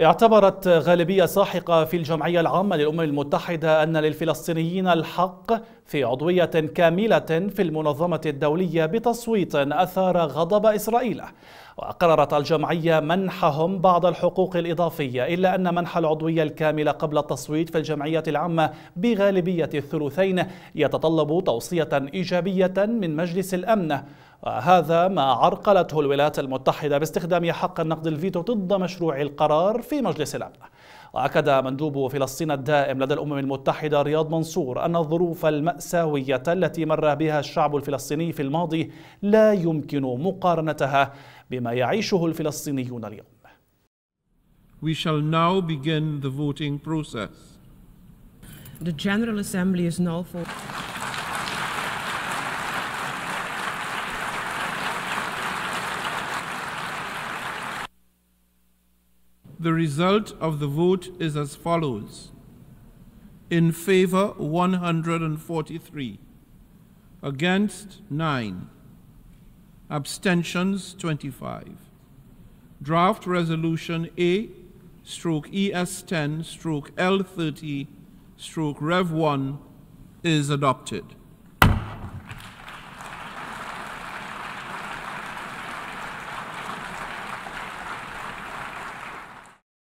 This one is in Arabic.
اعتبرت غالبية ساحقة في الجمعية العامة للأمم المتحدة أن للفلسطينيين الحق في عضوية كاملة في المنظمة الدولية بتصويت أثار غضب إسرائيل وقررت الجمعية منحهم بعض الحقوق الإضافية إلا أن منح العضوية الكاملة قبل التصويت في الجمعية العامة بغالبية الثلثين يتطلب توصية إيجابية من مجلس الأمن وهذا ما عرقلته الولايات المتحدة باستخدام حق النقد الفيتو ضد مشروع القرار في مجلس الأمن وأكد مندوب فلسطين الدائم لدى الأمم المتحدة رياض منصور أن الظروف المأساوية التي مر بها الشعب الفلسطيني في الماضي لا يمكن مقارنتها بما يعيشه الفلسطينيون اليوم We shall now begin the voting process. The General Assembly is now for... The result of the vote is as follows. In favor, 143. Against, 9. Abstentions, 25. Draft Resolution A, stroke ES10, stroke L30, stroke Rev1 is adopted.